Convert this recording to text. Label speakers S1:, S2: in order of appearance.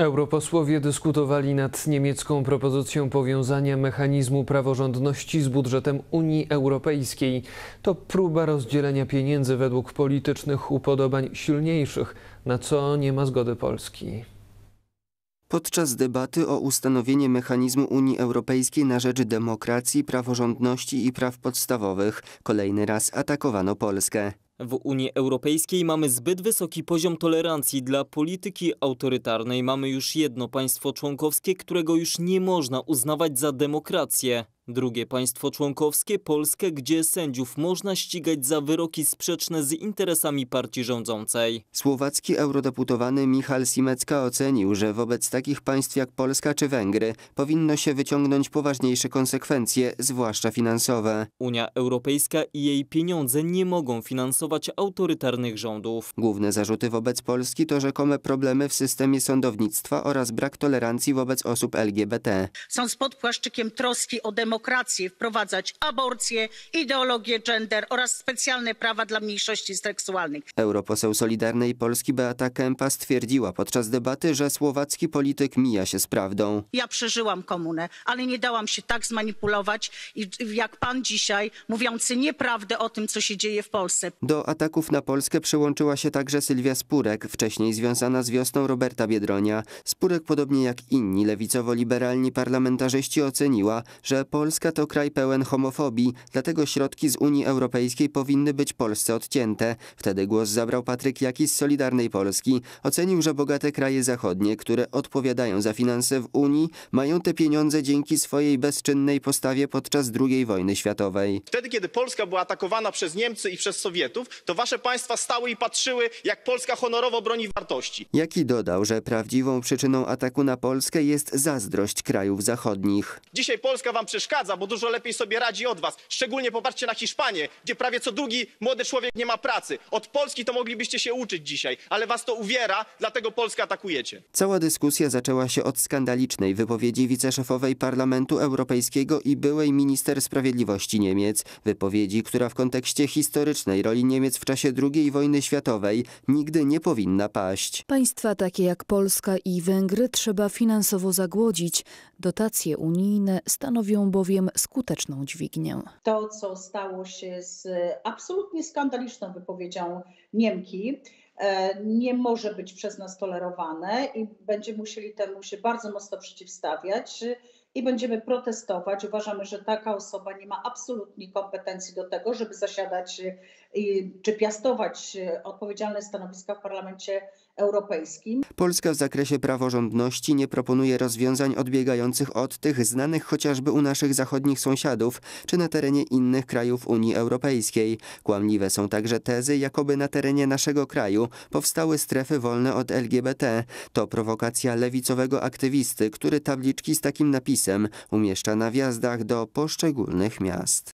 S1: Europosłowie dyskutowali nad niemiecką propozycją powiązania mechanizmu praworządności z budżetem Unii Europejskiej. To próba rozdzielenia pieniędzy według politycznych upodobań silniejszych, na co nie ma zgody Polski. Podczas debaty o ustanowienie mechanizmu Unii Europejskiej na rzecz demokracji, praworządności i praw podstawowych kolejny raz atakowano Polskę.
S2: W Unii Europejskiej mamy zbyt wysoki poziom tolerancji dla polityki autorytarnej. Mamy już jedno państwo członkowskie, którego już nie można uznawać za demokrację. Drugie państwo członkowskie, Polskę, gdzie sędziów można ścigać za wyroki sprzeczne z interesami partii rządzącej.
S1: Słowacki eurodeputowany Michal Simecka ocenił, że wobec takich państw jak Polska czy Węgry powinno się wyciągnąć poważniejsze konsekwencje, zwłaszcza finansowe.
S2: Unia Europejska i jej pieniądze nie mogą finansować autorytarnych rządów.
S1: Główne zarzuty wobec Polski to rzekome problemy w systemie sądownictwa oraz brak tolerancji wobec osób LGBT.
S3: Są pod płaszczykiem troski o demokrację demokrację wprowadzać aborcję ideologię gender oraz specjalne prawa dla mniejszości seksualnych.
S1: Europoseł Solidarnej Polski Beata Kempa stwierdziła podczas debaty, że słowacki polityk mija się z prawdą.
S3: Ja przeżyłam komunę, ale nie dałam się tak zmanipulować jak pan dzisiaj, mówiący nieprawdę o tym, co się dzieje w Polsce.
S1: Do ataków na Polskę przyłączyła się także Sylwia Spurek, wcześniej związana z wiosną Roberta Biedronia. Spurek, podobnie jak inni lewicowo-liberalni parlamentarzyści, oceniła, że po Polska to kraj pełen homofobii, dlatego środki z Unii Europejskiej powinny być Polsce odcięte. Wtedy głos zabrał Patryk Jaki z Solidarnej Polski. Ocenił, że bogate kraje zachodnie, które odpowiadają za finanse w Unii, mają te pieniądze dzięki swojej bezczynnej postawie podczas II wojny światowej.
S2: Wtedy, kiedy Polska była atakowana przez Niemcy i przez Sowietów, to wasze państwa stały i patrzyły, jak Polska honorowo broni wartości.
S1: Jaki dodał, że prawdziwą przyczyną ataku na Polskę jest zazdrość krajów zachodnich.
S2: Dzisiaj Polska wam przeszkadza przeszkadza bo dużo lepiej sobie radzi od was szczególnie popatrzcie na hiszpanię gdzie prawie co drugi młody człowiek nie ma pracy. od polski to moglibyście się uczyć dzisiaj ale was to uwiera dlatego polskę atakujecie.
S1: cała dyskusja zaczęła się od skandalicznej wypowiedzi wiceszefowej parlamentu europejskiego i byłej minister sprawiedliwości niemiec wypowiedzi która w kontekście historycznej roli niemiec w czasie II wojny światowej nigdy nie powinna paść. Państwa takie jak Polska i Węgry trzeba finansowo zagłodzić. Dotacje unijne stanowią bo bowiem skuteczną dźwignię.
S3: To, co stało się z absolutnie skandaliczną wypowiedzią Niemki, e, nie może być przez nas tolerowane i będziemy musieli temu się bardzo mocno przeciwstawiać i będziemy protestować. Uważamy, że taka osoba nie ma absolutnie kompetencji do tego, żeby zasiadać y, czy piastować y, odpowiedzialne stanowiska w parlamencie europejskim.
S1: Polska w zakresie praworządności nie proponuje rozwiązań odbiegających od tych znanych chociażby u naszych zachodnich sąsiadów czy na terenie innych krajów Unii Europejskiej. Kłamliwe są także tezy, jakoby na terenie naszego kraju powstały strefy wolne od LGBT. To prowokacja lewicowego aktywisty, który tabliczki z takim napisem napisem umieszcza na wjazdach do poszczególnych miast.